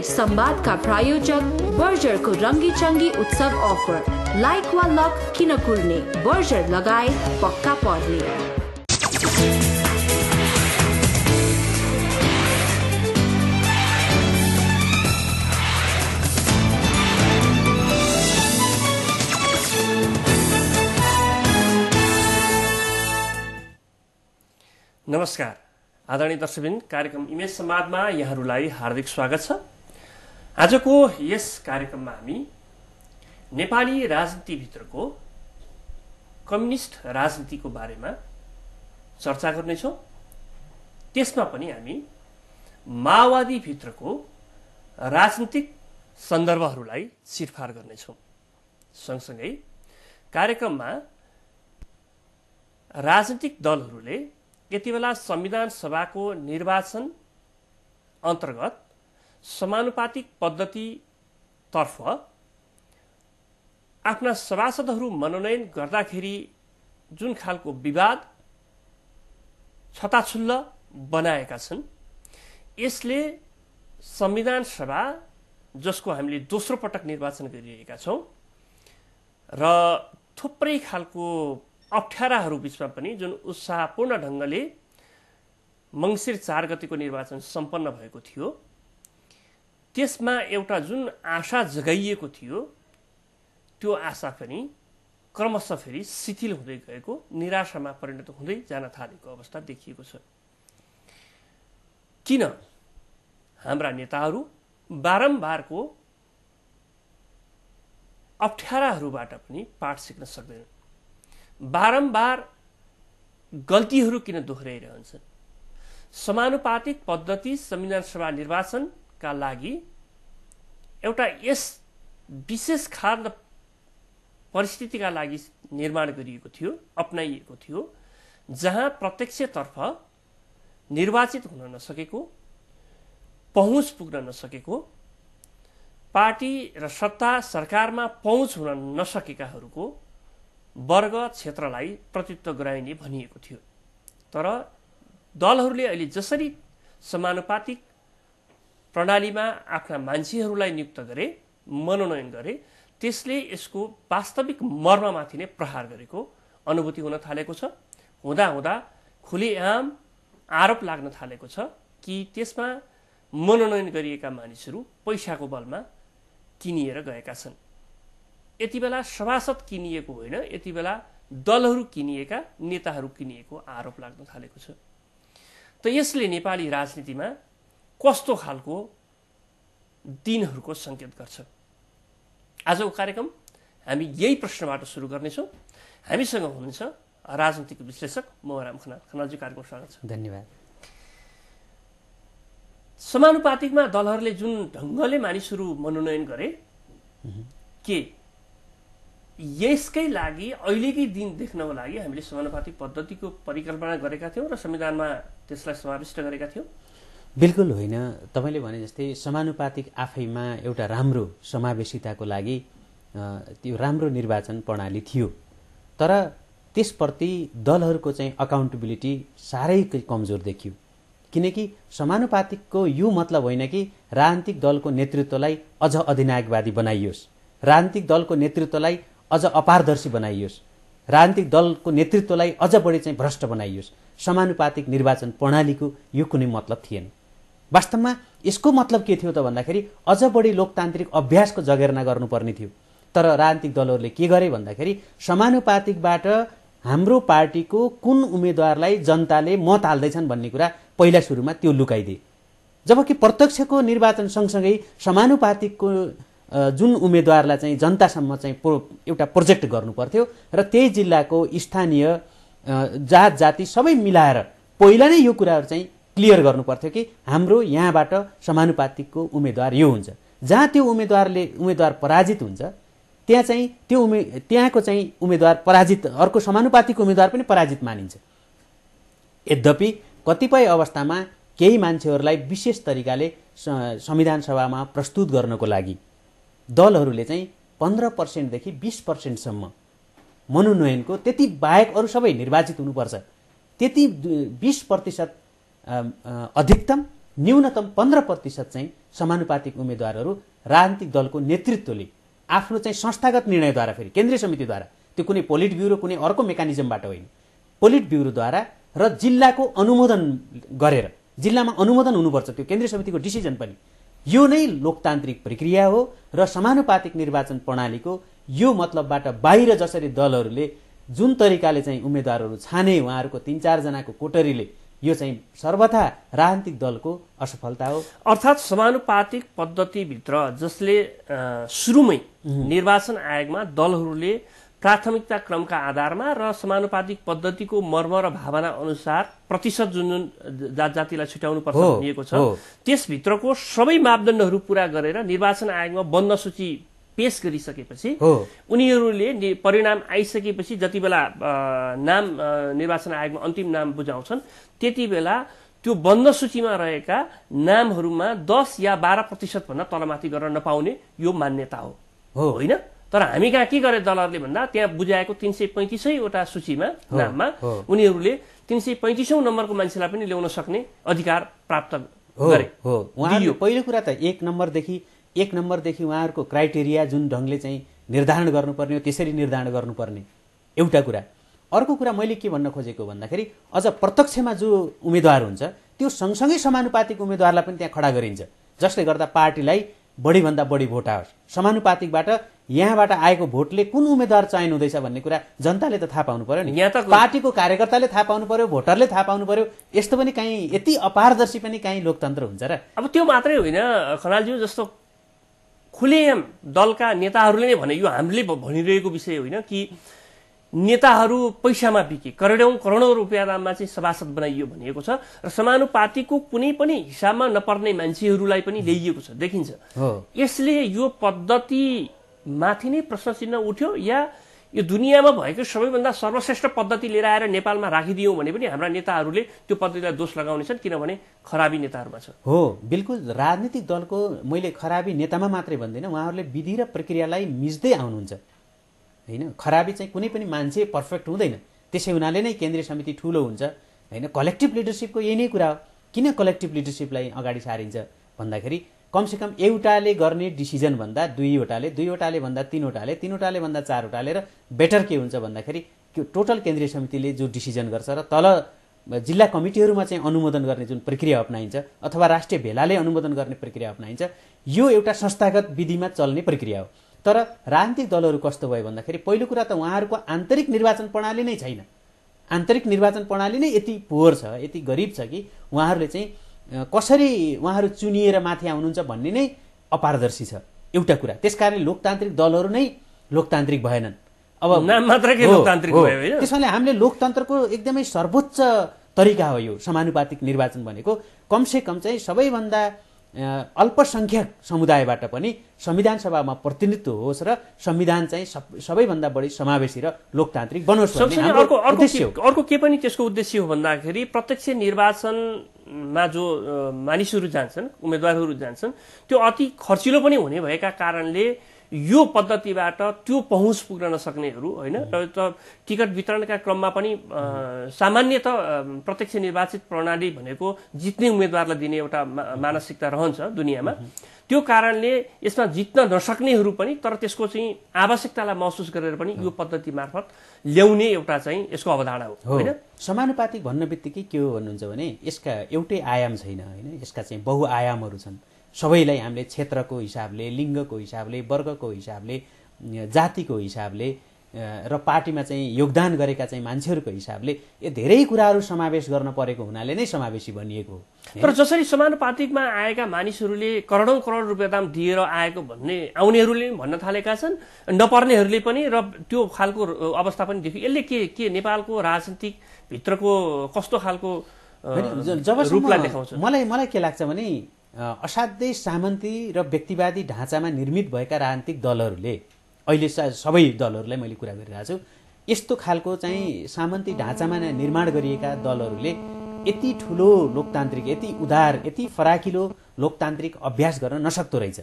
red सम्वादका प्रायोजक बर्जरको रङ्गी चङ्गी उत्सव offer like वा लक किन कुर्ने बर्जर लगाए पक्का पर्ने नमस्कार आदरणीय दर्शकबिन कार्यक्रम इमेज संवादमा यहाँहरूलाई हार्दिक स्वागत छ आजको यस कार्यक्रममा हामी नेपाली राजनीतिभित्रको कम्युनिस्ट राजनीतिको बारेमा चर्चा गर्नेछौँ त्यसमा पनि हामी माओवादीभित्रको राजनीतिक सन्दर्भहरूलाई सिरफार गर्नेछौँ सँगसँगै कार्यक्रममा राजनीतिक दलहरूले बेला संविधान सभाको निर्वाचन अन्तर्गत समानुपातिक पद्धतितर्फ आफ्ना सभासदहरू मनोनयन गर्दाखेरि जुन खालको विवाद छताछुल्ल बनाएका छन् यसले संविधान सभा जसको हामीले दोस्रो पटक निर्वाचन गरिरहेका छौँ र थुप्रै खालको अप्ठ्याराहरू बिचमा पनि जुन उत्साहपूर्ण ढङ्गले मङ्सिर चार गतिको निर्वाचन सम्पन्न भएको थियो त्यसमा एउटा जुन आशा जगाइएको थियो त्यो आशा पनि क्रमशः फेरि शिथिल हुँदै गएको निराशामा परिणत हुँदै जान थालेको अवस्था देखिएको छ किन हाम्रा नेताहरू बारम्बारको अप्ठ्याराहरूबाट पनि पाठ सिक्न सक्दैनन् बारम्बार गल्तीहरू किन दोहोऱ्याइरहन्छन् समानुपातिक पद्धति संविधान सभा निर्वाचन का लागि एउटा यस विशेष खाद परिस्थितिका लागि निर्माण गरिएको थियो अप्नाइएको थियो जहाँ प्रत्यक्षतर्फ निर्वाचित हुन नसकेको पहुँच पुग्न नसकेको पार्टी र सत्ता सरकारमा पहुँच हुन नसकेकाहरूको वर्ग क्षेत्रलाई प्रतित्व गराइने भनिएको थियो तर दलहरूले अहिले जसरी समानुपातिक प्रणालीमा आफ्ना मान्छेहरूलाई नियुक्त गरे मनोनयन गरे त्यसले यसको वास्तविक मर्ममाथि नै प्रहार गरेको अनुभूति हुन थालेको छ हुँदाहुँदा खुलेआम आरोप लाग्न थालेको छ कि त्यसमा मनोनयन गरिएका मानिसहरू पैसाको बलमा किनिएर गएका छन् यति बेला सभासद किनिएको होइन यति बेला दलहरू किनिएका नेताहरू किनिएको आरोप लाग्न थालेको छ त यसले नेपाली राजनीतिमा कस्तो खालको दिनहरूको सङ्केत गर्छ आजको कार्यक्रम हामी यही प्रश्नबाट सुरु गर्नेछौँ हामीसँग हुनुहुन्छ राजनीतिक विश्लेषक म राम खनाल खनाजी कार्यक्रम स्वागत छ धन्यवाद समानुपातिकमा दलहरूले जुन ढङ्गले मानिसहरू मनोनयन गरे के यसकै लागि अहिलेकै दिन देख्नको लागि हामीले समानुपातिक पद्धतिको परिकल्पना गरेका थियौँ र संविधानमा त्यसलाई समाविष्ट गरेका थियौँ बिल्कुल होइन तपाईँले भने जस्तै समानुपातिक आफैमा एउटा राम्रो समावेशिताको लागि त्यो राम्रो निर्वाचन प्रणाली थियो तर त्यसप्रति दलहरूको चाहिँ अकाउन्टेबिलिटी साह्रै कमजोर देखियो किनकि समानुपातिकको यो मतलब होइन कि राजनीतिक दलको नेतृत्वलाई अझ अधिनायकवादी बनाइयोस् राजनीतिक दलको नेतृत्वलाई अझ अपारदर्शी बनाइयोस् राजनीतिक दलको नेतृत्वलाई अझ बढी चाहिँ भ्रष्ट बनाइयोस् समानुपातिक निर्वाचन प्रणालीको यो कुनै मतलब थिएन वास्तवमा यसको मतलब के थियो त भन्दाखेरि अझ बढी लोकतान्त्रिक अभ्यासको जगेर्ना गर्नुपर्ने थियो तर राजनीतिक दलहरूले के गरे भन्दाखेरि समानुपातिकबाट हाम्रो पार्टीको कुन उम्मेद्वारलाई जनताले मत हाल्दैछन् भन्ने कुरा पहिला सुरुमा त्यो लुकाइदिए जबकि प्रत्यक्षको निर्वाचन सँगसँगै समानुपातिकको जुन उम्मेद्वारलाई चाहिँ जनतासम्म चाहिँ प्रो एउटा प्रोजेक्ट गर्नुपर्थ्यो र त्यही जिल्लाको स्थानीय जात जाति सबै मिलाएर पहिला नै यो कुराहरू चाहिँ क्लियर गर्नु पर्थ्यो कि हाम्रो यहाँबाट समानुपातिकको उम्मेद्वार यो हुन्छ जहाँ त्यो उम्मेद्वारले उम्मेद्वार पराजित हुन्छ त्यहाँ चाहिँ त्यो उमे त्यहाँको चाहिँ उम्मेद्वार पराजित अर्को समानुपातिक उम्मेद्वार पनि पराजित मानिन्छ यद्यपि कतिपय अवस्थामा केही मान्छेहरूलाई विशेष तरिकाले संविधान सभामा प्रस्तुत गर्नको लागि दलहरूले चाहिँ पन्ध्र पर्सेन्टदेखि बिस पर्सेन्टसम्म मनोनयनको त्यति बाहेक अरू सबै निर्वाचित हुनुपर्छ त्यति बिस प्रतिशत अधिकतम न्यूनतम पन्ध्र प्रतिशत चाहिँ समानुपातिक उम्मेद्वारहरू राजनीतिक दलको नेतृत्वले आफ्नो चाहिँ संस्थागत निर्णयद्वारा फेरि केन्द्रीय समितिद्वारा त्यो कुनै पोलिट ब्युरो कुनै अर्को मेकानिजमबाट होइन पोलिट ब्युरोद्वारा र जिल्लाको अनुमोदन गरेर जिल्लामा अनुमोदन हुनुपर्छ त्यो केन्द्रीय समितिको डिसिजन पनि यो नै लोकतान्त्रिक प्रक्रिया हो र समानुपातिक निर्वाचन प्रणालीको यो मतलबबाट बाहिर जसरी दलहरूले जुन तरिकाले चाहिँ उम्मेद्वारहरू छाने उहाँहरूको तिन चारजनाको कोटरीले यो चाहिँ सर्वथा राजनीतिक दलको असफलता हो अर्थात् समानुपातिक पद्धतिभित्र जसले सुरुमै निर्वाचन आयोगमा दलहरूले प्राथमिकता क्रमका आधारमा र समानुपातिक पद्धतिको मर्म र भावना अनुसार प्रतिशत जुन जुन जात जातिलाई छुट्याउनु पर्छ भनिएको छ त्यसभित्रको सबै मापदण्डहरू पुरा गरेर निर्वाचन आयोगमा बन्द सूची पेश गरिसकेपछि उनीहरूले परिणाम आइसकेपछि जति बेला नाम निर्वाचन आयोगमा अन्तिम नाम बुझाउँछन् त्यति बेला त्यो बन्द सूचीमा रहेका नामहरूमा दस या बाह्र प्रतिशतभन्दा तलमाथि गर्न नपाउने यो मान्यता हो होइन तर हामी कहाँ के गरे दलहरूले भन्दा त्यहाँ बुझाएको तिन सय पैँतिसैवटा सूचीमा नाममा उनीहरूले तिन सय पैँतिसौँ नम्बरको मान्छेलाई पनि ल्याउन सक्ने अधिकार प्राप्त गरे पहिलो कुरा त एक नम्बरदेखि एक नम्बरदेखि उहाँहरूको क्राइटेरिया जुन ढङ्गले चाहिँ निर्धारण गर्नुपर्ने हो त्यसरी निर्धारण गर्नुपर्ने एउटा कुरा अर्को कुरा मैले के भन्न खोजेको भन्दाखेरि अझ प्रत्यक्षमा जो उम्मेद्वार हुन्छ त्यो सँगसँगै समानुपातिक उम्मेद्वारलाई पनि त्यहाँ खडा गरिन्छ जसले गर्दा पार्टीलाई बढीभन्दा बढी भोट आओस् समानुपातिकबाट यहाँबाट आएको भोटले कुन उम्मेद्वार चयन हुँदैछ भन्ने कुरा जनताले त थाहा पाउनु पर्यो नि यहाँ त पार्टीको कार्यकर्ताले थाहा पाउनु पर्यो भोटरले थाहा पाउनु पर्यो यस्तो पनि काहीँ यति अपारदर्शी पनि काहीँ लोकतन्त्र हुन्छ र अब त्यो मात्रै होइन खनालज्यू जस्तो खुलेआम दलका नेताहरूले नै भने यो हामीले भनिरहेको विषय होइन कि नेताहरू पैसामा बिके करोडौँ करोडौँ रुपियाँ दाममा चाहिँ सभासद बनाइयो भनिएको छ र समानुपातिको कुनै पनि हिसाबमा नपर्ने मान्छेहरूलाई पनि ल्याइएको छ देखिन्छ यसले यो पद्धतिमाथि नै प्रश्न चिन्ह उठ्यो या यो दुनियाँमा भएको सबैभन्दा सर्वश्रेष्ठ पद्धति लिएर आएर नेपालमा राखिदियौँ भने पनि हाम्रा नेताहरूले त्यो पद्धतिलाई दोष लगाउने छन् किनभने खराबी नेताहरूमा छ हो बिल्कुल राजनीतिक दलको मैले खराबी नेतामा मात्रै भन्दिनँ उहाँहरूले विधि र प्रक्रियालाई मिच्दै आउनुहुन्छ होइन खराबी चाहिँ कुनै पनि मान्छे पर्फेक्ट हुँदैन त्यसै हुनाले नै केन्द्रीय समिति ठुलो हुन्छ होइन कलेक्टिभ लिडरसिपको यही नै कुरा हो किन कलेक्टिभ लिडरसिपलाई अगाडि सारिन्छ भन्दाखेरि कमसेकम एउटाले गर्ने डिसिजन भन्दा दुईवटाले दुईवटाले भन्दा तिनवटाले तिनवटाले भन्दा चारवटाले र बेटर के हुन्छ भन्दाखेरि त्यो टोटल केन्द्रीय समितिले जो डिसिजन गर्छ र तल जिल्ला कमिटीहरूमा चाहिँ अनुमोदन गर्ने जुन प्रक्रिया अप्नाइन्छ अथवा राष्ट्रिय भेलाले अनुमोदन गर्ने प्रक्रिया अप्नाइन्छ यो एउटा संस्थागत विधिमा चल्ने प्रक्रिया हो तर राजनीतिक दलहरू कस्तो भयो भन्दाखेरि पहिलो कुरा त उहाँहरूको आन्तरिक निर्वाचन प्रणाली नै छैन आन्तरिक निर्वाचन प्रणाली नै यति पोहोर छ यति गरिब छ कि उहाँहरूले चाहिँ कसरी उहाँहरू चुनिएर माथि आउनुहुन्छ भन्ने नै अपारदर्शी छ एउटा कुरा त्यसकारण लोकतान्त्रिक दलहरू नै लोकतान्त्रिक भएनन् अब नाम के लोकतान्त्रिक भयो त्यस कारणले हामीले लोकतन्त्रको एकदमै सर्वोच्च तरिका हो यो समानुपातिक निर्वाचन भनेको कमसे कम चाहिँ सबैभन्दा अल्पसङ्ख्यक समुदायबाट पनि संविधान सभामा प्रतिनिधित्व होस् र संविधान चाहिँ सब सबैभन्दा बढी समावेशी र लोकतान्त्रिक बनोस् अर्को के पनि त्यसको उद्देश्य हो भन्दाखेरि प्रत्यक्ष निर्वाचन मा जो मानिसहरू जान्छन् उम्मेद्वारहरू जान्छन् त्यो अति खर्चिलो पनि हुने भएका कारणले यो पद्धतिबाट त्यो पहुँच पुग्न नसक्नेहरू होइन र टिकट वितरणका क्रममा पनि सामान्यत प्रत्यक्ष निर्वाचित प्रणाली भनेको जित्ने उम्मेद्वारलाई दिने एउटा मानसिकता रहन्छ दुनियाँमा त्यो कारणले यसमा जित्न नसक्नेहरू पनि तर त्यसको चाहिँ आवश्यकतालाई महसुस गरेर पनि यो पद्धति मार्फत ल्याउने एउटा चाहिँ यसको अवधारणा हो होइन समानुपातिक भन्ने बित्तिकै के हो भन्नुहुन्छ भने यसका एउटै आयाम छैन होइन यसका चाहिँ बहुआयामहरू छन् सबैलाई हामीले क्षेत्रको हिसाबले लिङ्गको हिसाबले वर्गको हिसाबले जातिको हिसाबले र पार्टीमा चाहिँ योगदान गरेका चाहिँ मान्छेहरूको हिसाबले यो धेरै कुराहरू समावेश गर्न परेको हुनाले नै समावेशी बनिएको हो तर जसरी समानुपातिकमा आएका मानिसहरूले करोडौँ करोड रुपियाँ दाम दिएर आएको भन्ने आउनेहरूले पनि भन्न थालेका छन् नपर्नेहरूले पनि र त्यो खालको अवस्था पनि देख्यो यसले के के नेपालको राजनीतिक भित्रको कस्तो खालको रूपलाई देखाउँछ मलाई मलाई के लाग्छ भने असाध्यै सामन्ती र व्यक्तिवादी ढाँचामा निर्मित भएका राजनीतिक दलहरूले अहिले सबै दलहरूलाई मैले कुरा गरिरहेको छु यस्तो खालको चाहिँ सामन्ती ढाँचामा निर्माण गरिएका दलहरूले यति ठुलो लोकतान्त्रिक यति उदार यति फराकिलो लोकतान्त्रिक अभ्यास गर्न नसक्दो रहेछ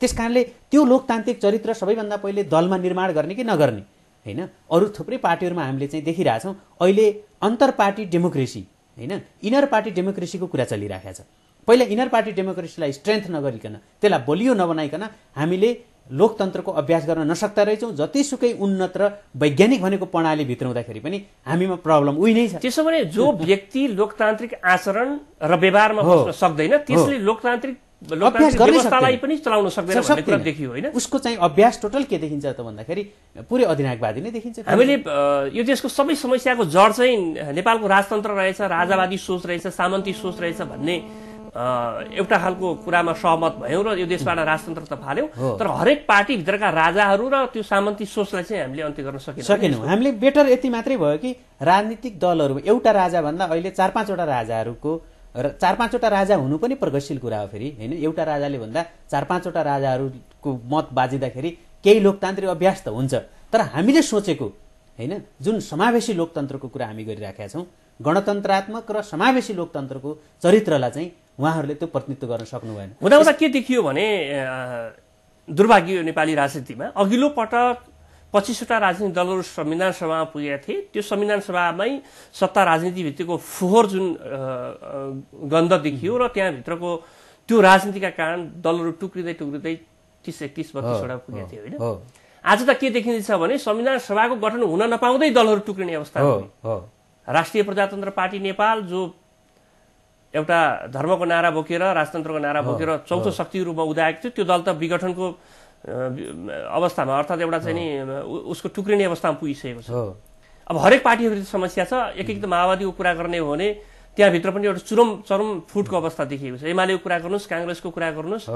त्यस कारणले त्यो लोकतान्त्रिक चरित्र सबैभन्दा पहिले दलमा निर्माण गर्ने कि नगर्ने होइन अरू थुप्रै पार्टीहरूमा हामीले चाहिँ देखिरहेछौँ अहिले अन्तर पार्टी डेमोक्रेसी होइन इनर पार्टी डेमोक्रेसीको कुरा चलिरहेको छ पहिला इनर पार्टी डेमोक्रेसीलाई स्ट्रेन्थ नगरिकन त्यसलाई बलियो नबनाइकन हामीले लोकतन्त्रको अभ्यास गर्न नसक्दा रहेछौँ जतिसुकै उन्नत र वैज्ञानिक भनेको प्रणाली भित्राउँदाखेरि पनि हामीमा प्रब्लम उही नै छ त्यसो भने जो व्यक्ति लोकतान्त्रिक आचरण र व्यवहारमा बस्न सक्दैन त्यसले लोकतान्त्रिक व्यवस्थालाई पनि चलाउन सक्दैन देखियो होइन उसको चाहिँ अभ्यास टोटल के देखिन्छ त भन्दाखेरि पुरै अधिनायकवादी नै देखिन्छ हामीले यो देशको सबै समस्याको जड चाहिँ नेपालको राजतन्त्र रहेछ राजावादी सोच रहेछ सामन्ती सोच रहेछ भन्ने एउटा खालको कुरामा सहमत भयौँ र यो देशबाट राजतन्त्र त फाल्यौँ तर हरेक पार्टीभित्रका राजाहरू र त्यो सामन्ती सोचलाई चाहिँ हामीले अन्त्य गर्न सकिन्छ सकेनौँ हामीले बेटर यति मात्रै भयो कि राजनीतिक दलहरू एउटा राजाभन्दा अहिले चार पाँचवटा राजाहरूको र चार पाँचवटा राजा हुनु पनि प्रगतिशील कुरा हो फेरि होइन एउटा राजाले भन्दा चार पाँचवटा राजाहरूको मत बाजिँदाखेरि केही लोकतान्त्रिक अभ्यास त हुन्छ तर हामीले सोचेको होइन जुन समावेशी लोकतन्त्रको कुरा हामी गरिराखेका छौँ गणतन्त्रात्मक र समावेशी लोकतन्त्रको चरित्रलाई चाहिँ उहाँहरूले त्यो प्रतिनिधित्व गर्न सक्नु भएन हुँदा हुँदा के देखियो भने दुर्भाग्य नेपाली राजनीतिमा अघिल्लो पटक पच्चिसवटा राजनीतिक दलहरू संविधान सभामा पुगेका थिए त्यो संविधान सभामै सत्ता राजनीतिभित्रको फोहोर जुन गन्ध देखियो र त्यहाँभित्रको त्यो राजनीतिका कारण दलहरू टुक्रिँदै टुक्रिँदै तिस एकतिस बत्तिसवटा पुगेका थिए होइन आज त के देखिँदैछ भने संविधान सभाको गठन हुन नपाउँदै दलहरू टुक्रिने अवस्था राष्ट्रिय प्रजातन्त्र पार्टी नेपाल जो एउटा धर्मको नारा बोकेर राजतन्त्रको नारा बोकेर चौथो शक्ति रूपमा उदाएको थियो त्यो दल त विघटनको अवस्थामा अर्थात् एउटा चाहिँ नि उसको टुक्रिने अवस्थामा पुगिसकेको छ अब हरेक पार्टीहरू समस्या छ एक एक त माओवादीको कुरा गर्ने हो भने त्यहाँभित्र पनि एउटा चुरम चरम फुटको अवस्था देखिएको छ एमालेको कुरा गर्नुहोस् काङ्ग्रेसको कुरा गर्नुहोस्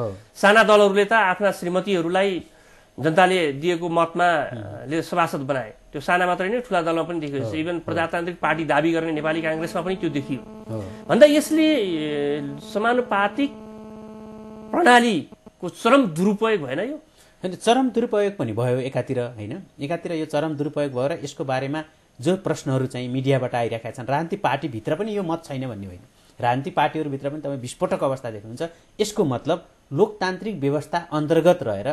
साना दलहरूले त आफ्ना श्रीमतीहरूलाई जनताले दिएको मतमा ले सभासद बनाए त्यो साना मात्रै नै ठुला दलमा पनि देखियो इभन प्रजातान्त्रिक पार्टी दावी गर्ने नेपाली काङ्ग्रेसमा पनि त्यो देखियो भन्दा यसले समानुपातिक प्रणालीको चरम दुरुपयोग भएन यो होइन चरम दुरुपयोग पनि भयो एकातिर होइन एकातिर यो चरम दुरुपयोग भयो र यसको बारेमा जो प्रश्नहरू चाहिँ मिडियाबाट आइरहेका छन् राजनीतिक पार्टीभित्र पनि यो मत छैन भन्ने होइन राजनीतिक पार्टीहरूभित्र पनि तपाईँ विस्फोटक अवस्था देख्नुहुन्छ यसको मतलब लोकतान्त्रिक व्यवस्था अन्तर्गत रहेर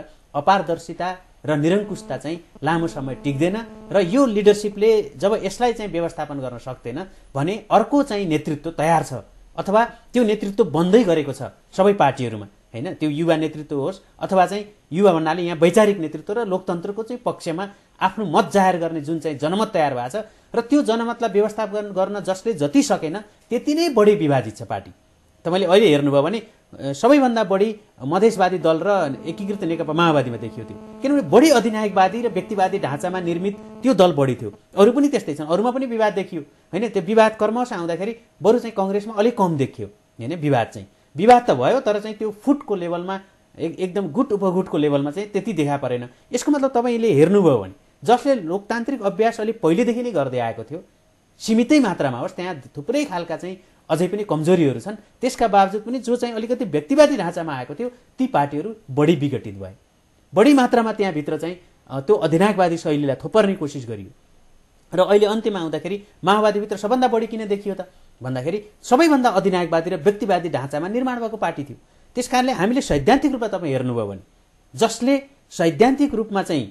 अपारदर्शिता र निरङ्कुशता चाहिँ लामो समय टिक्दैन र यो लिडरसिपले जब यसलाई चाहिँ व्यवस्थापन गर्न सक्दैन भने अर्को चाहिँ नेतृत्व तयार छ अथवा त्यो नेतृत्व बन्दै गरेको छ सबै पार्टीहरूमा होइन त्यो युवा नेतृत्व होस् अथवा चाहिँ युवा भन्नाले यहाँ वैचारिक नेतृत्व र लोकतन्त्रको चाहिँ पक्षमा आफ्नो मत जाहेर गर्ने जुन चाहिँ जनमत तयार भएको छ र त्यो जनमतलाई व्यवस्थापन गर्न जसले जति सकेन त्यति नै बढी विभाजित छ पार्टी तपाईँले अहिले हेर्नुभयो भने सबैभन्दा बढी मधेसवादी दल र एकीकृत नेकपा माओवादीमा देखियो त्यो किनभने बढी अधिनायकवादी र व्यक्तिवादी ढाँचामा निर्मित त्यो दल बढी थियो अरू पनि त्यस्तै छन् अरूमा पनि विवाद देखियो होइन त्यो विवाद कर्मश आउँदाखेरि बरु चाहिँ कङ्ग्रेसमा अलिक कम देखियो होइन विवाद चाहिँ विवाद त भयो तर चाहिँ त्यो फुटको लेभलमा एक एकदम गुट उपगुटको लेभलमा चाहिँ त्यति देखा परेन यसको मतलब तपाईँले हेर्नुभयो भने जसले लोकतान्त्रिक अभ्यास अलिक पहिलेदेखि नै गर्दै आएको थियो सीमितै मात्रामा होस् त्यहाँ थुप्रै खालका चाहिँ अझै पनि कमजोरीहरू छन् त्यसका बावजुद पनि जो चाहिँ अलिकति व्यक्तिवादी ढाँचामा आएको थियो ती पार्टीहरू बढी विघटित भए बढी मात्रामा त्यहाँभित्र चाहिँ त्यो अधिनायकवादी शैलीलाई थोपर्ने कोसिस गरियो र अहिले अन्त्यमा आउँदाखेरि माओवादीभित्र सबभन्दा बढी किन देखियो त भन्दाखेरि सबैभन्दा अधिनायकवादी र व्यक्तिवादी ढाँचामा निर्माण भएको पार्टी थियो त्यस हामीले सैद्धान्तिक रूपमा तपाईँ हेर्नुभयो भने जसले सैद्धान्तिक रूपमा चाहिँ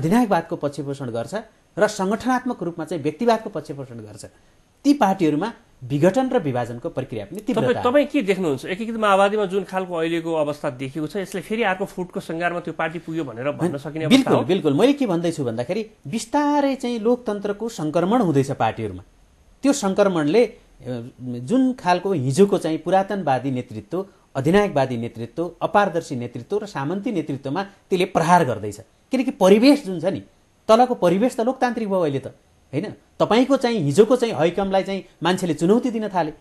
अधिनायकवादको पक्षपोषण गर्छ र सङ्गठनात्मक रूपमा चाहिँ व्यक्तिवादको पक्षपोषण गर्छ ती पार्टीहरूमा विघटन र विभाजनको प्रक्रिया पनि तपाईँ तपाईँ के देख्नुहुन्छ एकीकृत माओवादीमा जुन खालको अहिलेको अवस्था देखिएको छ यसले फेरि अर्को फुटको सङ्घारमा त्यो पार्टी पुग्यो भनेर भन्न सकिने बिल्कुल बिल्कुल मैले के भन्दैछु भन्दाखेरि बिस्तारै चाहिँ लोकतन्त्रको सङ्क्रमण हुँदैछ पार्टीहरूमा त्यो सङ्क्रमणले जुन खालको हिजोको चाहिँ पुरातनवादी नेतृत्व अधिनायकवादी नेतृत्व अपारदर्शी नेतृत्व र सामन्ती नेतृत्वमा त्यसले प्रहार गर्दैछ किनकि परिवेश जुन छ नि तलको परिवेश त लोकतान्त्रिक भयो अहिले त होइन तपाईँको चाहिँ हिजोको चाहिँ हैकमलाई चाहिँ मान्छेले चुनौती दिन थाले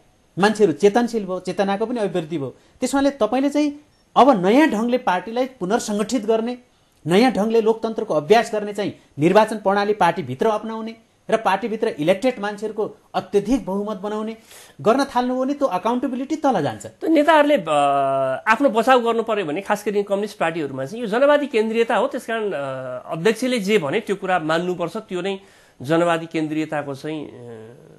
मान्छेहरू चेतनशील भयो चेतनाको पनि अभिवृद्धि भयो त्यसमाले तपाईँले चाहिँ अब नयाँ ढङ्गले पार्टीलाई पुनर्सङ्गठित गर्ने नयाँ ढङ्गले लोकतन्त्रको अभ्यास गर्ने चाहिँ निर्वाचन प्रणाली पार्टीभित्र अप्नाउने र पार्टीभित्र इलेक्टेड मान्छेहरूको अत्यधिक बहुमत बनाउने गर्न हो भने त्यो अकाउन्टेबिलिटी तल जान्छ त्यो नेताहरूले आफ्नो बचाउ गर्नु पर्यो भने खास गरी कम्युनिस्ट पार्टीहरूमा चाहिँ यो जनवादी केन्द्रीयता हो त्यसकारण अध्यक्षले जे भने त्यो कुरा मान्नुपर्छ त्यो नै जनवादी केन्द्रीयताको चाहिँ